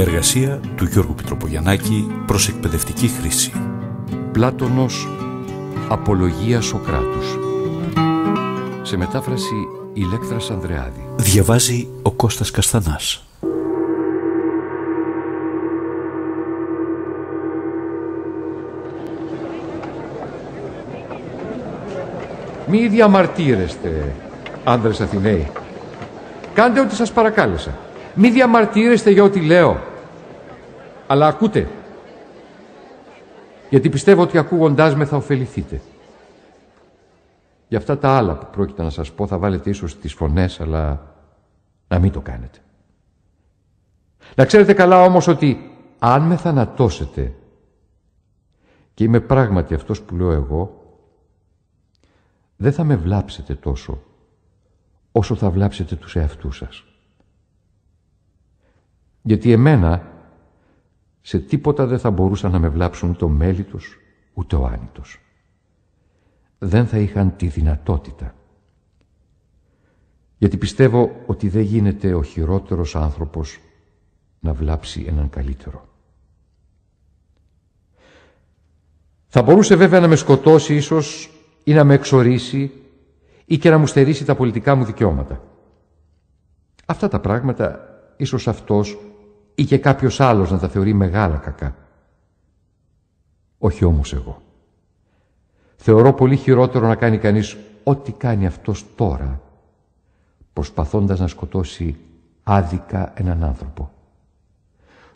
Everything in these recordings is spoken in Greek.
εργασία του Γιώργου Πιτροπογιαννάκη προς εκπαιδευτική χρήση. Πλάτωνος Απολογία Σοκράτους Σε μετάφραση Ηλέκτρας Ανδρεάδη Διαβάζει ο Κώστας Καστανάς Μη διαμαρτύρεστε, άνδρες Αθηναίοι. Κάντε ό,τι σας παρακάλεσα. Μη διαμαρτύρεστε για ό,τι λέω αλλά ακούτε. Γιατί πιστεύω ότι ακούγοντάς με θα ωφεληθείτε. Για αυτά τα άλλα που πρόκειται να σας πω θα βάλετε ίσως τις φωνές, αλλά να μην το κάνετε. Να ξέρετε καλά όμως ότι αν με θανατώσετε, και είμαι πράγματι αυτός που λέω εγώ, δεν θα με βλάψετε τόσο όσο θα βλάψετε τους εαυτούς σας. Γιατί εμένα σε τίποτα δεν θα μπορούσαν να με βλάψουν το μέλι τους ούτε ο άνητος. Δεν θα είχαν τη δυνατότητα. Γιατί πιστεύω ότι δεν γίνεται ο χειρότερος άνθρωπος να βλάψει έναν καλύτερο. Θα μπορούσε βέβαια να με σκοτώσει ίσως ή να με εξορίσει ή και να μου στερήσει τα πολιτικά μου δικαιώματα. Αυτά τα πράγματα ίσως αυτός ή και κάποιος άλλος να τα θεωρεί μεγάλα κακά. Όχι όμως εγώ. Θεωρώ πολύ χειρότερο να κάνει κανείς ό,τι κάνει αυτός τώρα, προσπαθώντας να σκοτώσει άδικα έναν άνθρωπο.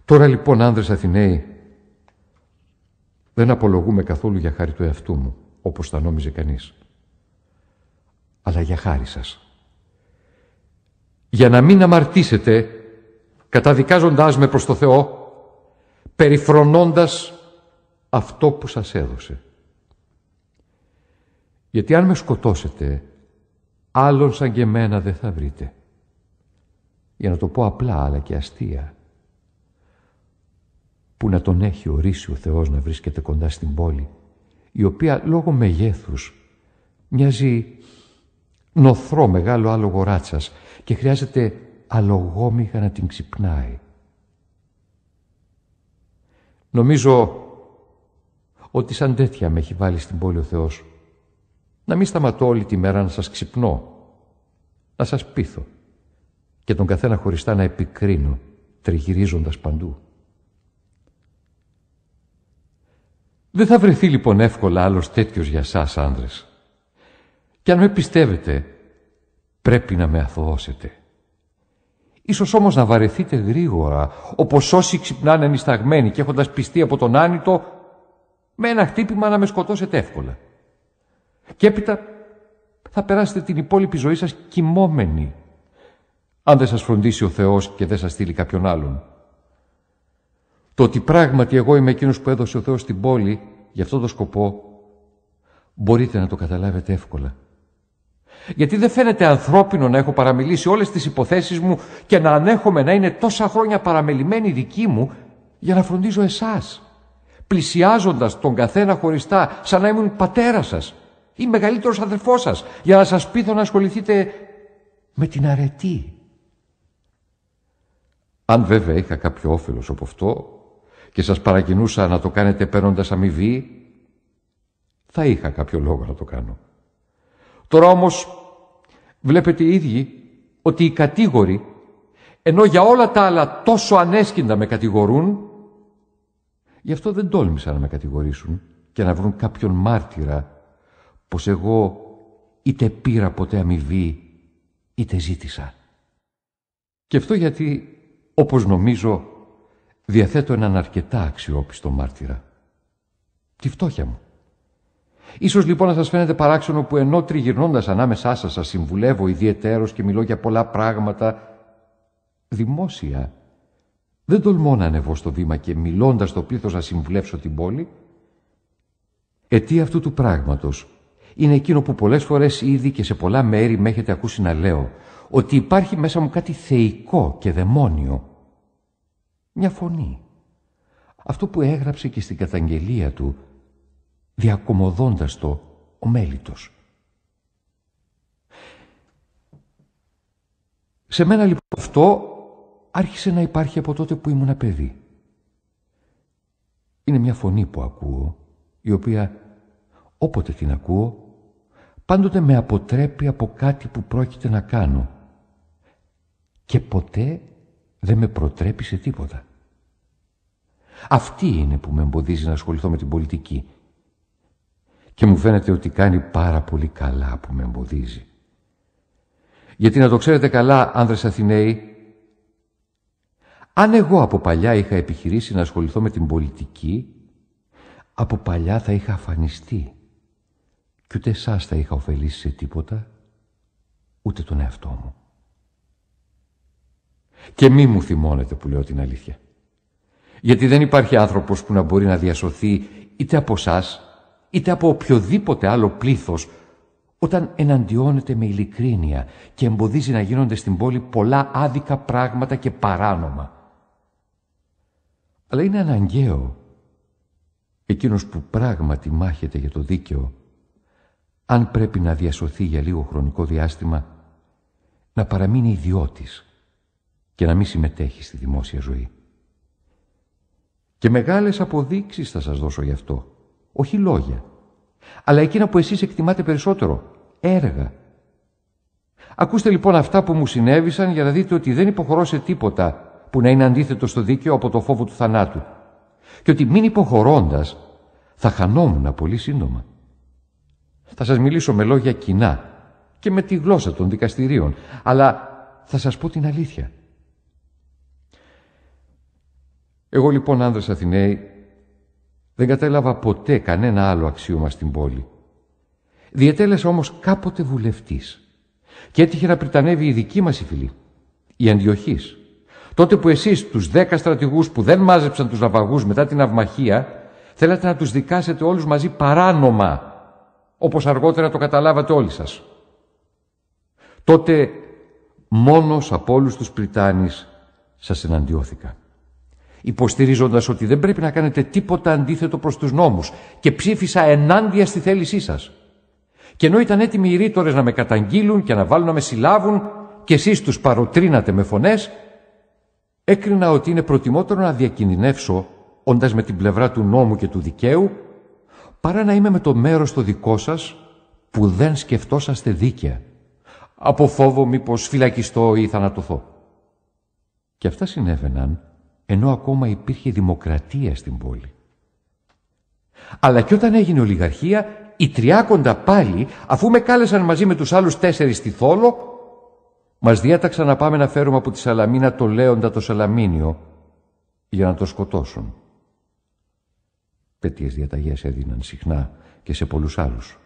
Τώρα λοιπόν, άνδρες Αθηναίοι, δεν απολογούμε καθόλου για χάρη του εαυτού μου, όπως θα νόμιζε κανείς. Αλλά για χάρη σας. Για να μην αμαρτήσετε καταδικάζοντάς με προς το Θεό, περιφρονώντας αυτό που σας έδωσε. Γιατί αν με σκοτώσετε, άλλον σαν και εμένα δεν θα βρείτε. Για να το πω απλά αλλά και αστεία, που να τον έχει ορίσει ο Θεός να βρίσκεται κοντά στην πόλη, η οποία λόγω μεγέθους μοιάζει νοθρό μεγάλο άλογο ράτσας και χρειάζεται αλογόμηχα να την ξυπνάει. Νομίζω ότι σαν τέτοια με έχει βάλει στην πόλη ο Θεός. Να μην σταματώ όλη τη μέρα να σας ξυπνώ, να σας πείθω και τον καθένα χωριστά να επικρίνω, τριγυρίζοντας παντού. Δεν θα βρεθεί λοιπόν εύκολα άλλος τέτοιος για σας άνδρες. Και αν με πιστεύετε, πρέπει να με αθωώσετε. Ίσως όμως να βαρεθείτε γρήγορα, όπως όσοι ξυπνάνε ενισταγμένοι και έχοντας πιστεί από τον άνητο, με ένα χτύπημα να με σκοτώσετε εύκολα. Και έπειτα θα περάσετε την υπόλοιπη ζωή σας κοιμόμενοι, αν δεν σας φροντίσει ο Θεός και δεν σας στείλει κάποιον άλλον. Το ότι πράγματι εγώ είμαι εκείνος που έδωσε ο Θεός στην πόλη για αυτό το σκοπό, μπορείτε να το καταλάβετε εύκολα. Γιατί δεν φαίνεται ανθρώπινο να έχω παραμιλήσει όλες τις υποθέσεις μου και να ανέχομαι να είναι τόσα χρόνια παραμελημένη δική μου για να φροντίζω εσάς. Πλησιάζοντας τον καθένα χωριστά σαν να ήμουν πατέρας σας ή μεγαλύτερος αδερφός σας για να σας πείθω να ασχοληθείτε με την αρετή. Αν βέβαια είχα κάποιο όφελος από αυτό και σας παρακινούσα να το κάνετε παίρνοντας αμοιβή, θα είχα κάποιο λόγο να το κάνω. Τώρα όμως βλέπετε οι ίδιοι ότι οι κατήγοροι, ενώ για όλα τα άλλα τόσο ανέσκυντα με κατηγορούν, γι' αυτό δεν τόλμησαν να με κατηγορήσουν και να βρουν κάποιον μάρτυρα πως εγώ είτε πήρα ποτέ αμοιβή είτε ζήτησα. Και αυτό γιατί, όπως νομίζω, διαθέτω έναν αρκετά αξιόπιστο μάρτυρα. Τη φτώχεια μου. Ίσως λοιπόν να σας φαίνεται παράξενο που ενώ τριγυρνώντας ανάμεσά σας σας συμβουλεύω ιδιαιτέρως και μιλώ για πολλά πράγματα δημόσια. Δεν τολμώ να ανεβώ στο βήμα και μιλώντας το πλήθος να συμβουλεύσω την πόλη. Αιτία αυτού του πράγματος είναι εκείνο που πολλές φορές ήδη και σε πολλά μέρη με έχετε ακούσει να λέω ότι υπάρχει μέσα μου κάτι θεϊκό και δαιμόνιο. Μια φωνή. Αυτό που έγραψε και στην καταγγελία του διακομωδώντας το ο μέλητος. Σε μένα λοιπόν αυτό άρχισε να υπάρχει από τότε που ήμουν παιδί. Είναι μια φωνή που ακούω, η οποία όποτε την ακούω, πάντοτε με αποτρέπει από κάτι που πρόκειται να κάνω και ποτέ δεν με προτρέπει σε τίποτα. Αυτή είναι που με εμποδίζει να ασχοληθώ με την πολιτική και μου φαίνεται ότι κάνει πάρα πολύ καλά που με εμποδίζει. Γιατί να το ξέρετε καλά, άνδρες Αθηναίοι, αν εγώ από παλιά είχα επιχειρήσει να ασχοληθώ με την πολιτική, από παλιά θα είχα αφανιστεί και ούτε εσάς θα είχα ωφελήσει σε τίποτα, ούτε τον εαυτό μου. Και μη μου θυμώνετε που λέω την αλήθεια. Γιατί δεν υπάρχει άνθρωπος που να μπορεί να διασωθεί είτε από εσάς είτε από οποιοδήποτε άλλο πλήθος, όταν εναντιώνεται με ειλικρίνεια και εμποδίζει να γίνονται στην πόλη πολλά άδικα πράγματα και παράνομα. Αλλά είναι αναγκαίο εκείνος που πράγματι μάχεται για το δίκαιο, αν πρέπει να διασωθεί για λίγο χρονικό διάστημα, να παραμείνει ιδιώτης και να μην συμμετέχει στη δημόσια ζωή. Και μεγάλες αποδείξεις θα σας δώσω γι' αυτό όχι λόγια, αλλά εκείνα που εσείς εκτιμάτε περισσότερο, έργα. Ακούστε λοιπόν αυτά που μου συνέβησαν για να δείτε ότι δεν υποχωρώ σε τίποτα που να είναι αντίθετο στο δίκαιο από το φόβο του θανάτου και ότι μην υποχωρώντας θα χανόμουν πολύ σύντομα. Θα σας μιλήσω με λόγια κοινά και με τη γλώσσα των δικαστηρίων, αλλά θα σας πω την αλήθεια. Εγώ λοιπόν άνδρας Αθηναίοι δεν κατέλαβα ποτέ κανένα άλλο αξίωμα στην πόλη. Διετέλεσα όμως κάποτε βουλευτής και έτυχε να πριτανεύει η δική μας η φυλή, η αντιοχής. Τότε που εσείς τους δέκα στρατηγούς που δεν μάζεψαν τους ναυαγούς μετά την αυμαχία θέλατε να τους δικάσετε όλους μαζί παράνομα, όπως αργότερα το καταλάβατε όλοι σας. Τότε μόνος από όλους τους Πριτάνης σας εναντιώθηκαν. Υποστηρίζοντας ότι δεν πρέπει να κάνετε τίποτα αντίθετο προς τους νόμους και ψήφισα ενάντια στη θέλησή σας. Και ενώ ήταν έτοιμοι οι ρήτορες να με καταγγείλουν και να βάλουν να με συλλάβουν και εσείς τους παροτρύνατε με φωνές. έκρινα ότι είναι προτιμότερο να διακινδυνεύσω όντας με την πλευρά του νόμου και του δικαίου παρά να είμαι με το μέρος το δικό σας που δεν σκεφτόσαστε δίκαια από φόβο μήπως φυλακιστώ ή θανατωθώ. Και αυτά συνέβαιναν ενώ ακόμα υπήρχε δημοκρατία στην πόλη. Αλλά κι όταν έγινε ολιγαρχία, οι τριάκοντα πάλι, αφού με κάλεσαν μαζί με τους άλλους τέσσερις στη Θόλο, μας διάταξαν να πάμε να φέρουμε από τη Σαλαμίνα το Λέοντα το Σαλαμίνιο για να το σκοτώσουν. Τέτοιες διαταγές έδιναν συχνά και σε πολλούς άλλους,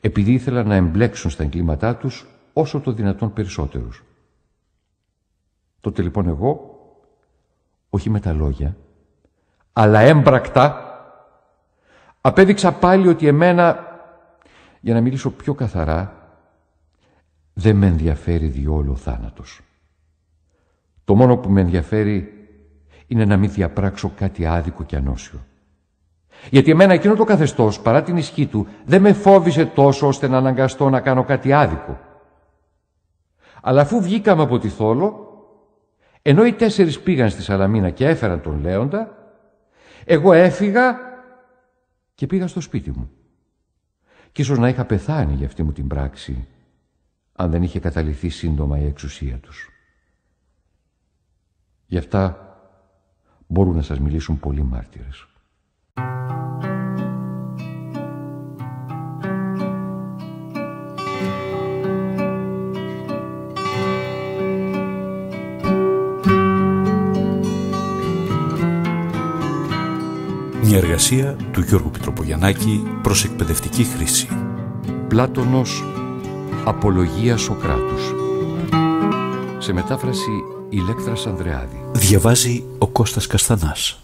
επειδή ήθελαν να εμπλέξουν στα εγκλήματά τους όσο το δυνατόν περισσότερους. Τότε λοιπόν εγώ όχι με τα λόγια, αλλά έμπρακτα, απέδειξα πάλι ότι εμένα, για να μιλήσω πιο καθαρά, δεν με ενδιαφέρει διόλου ο θάνατος. Το μόνο που με ενδιαφέρει είναι να μην διαπράξω κάτι άδικο και ανώσιο. Γιατί εμένα εκείνο το καθεστώς, παρά την ισχύ του, δεν με φόβησε τόσο ώστε να αναγκαστώ να κάνω κάτι άδικο. Αλλά αφού βγήκαμε από τη Θόλο, ενώ οι τέσσερις πήγαν στη Σαλαμίνα και έφεραν τον Λέοντα, εγώ έφυγα και πήγα στο σπίτι μου. Κι ίσως να είχα πεθάνει για αυτή μου την πράξη, αν δεν είχε καταληθεί σύντομα η εξουσία τους. Γι' αυτά μπορούν να σας μιλήσουν πολλοί μάρτυρες. εργασία του Γιώργου Πιτροπογιαννάκη προς εκπαιδευτική χρήση. Πλάτωνος Απολογία Σοκράτους Σε μετάφραση Ηλέκτρας Ανδρεάδη Διαβάζει ο Κώστας Καστανάς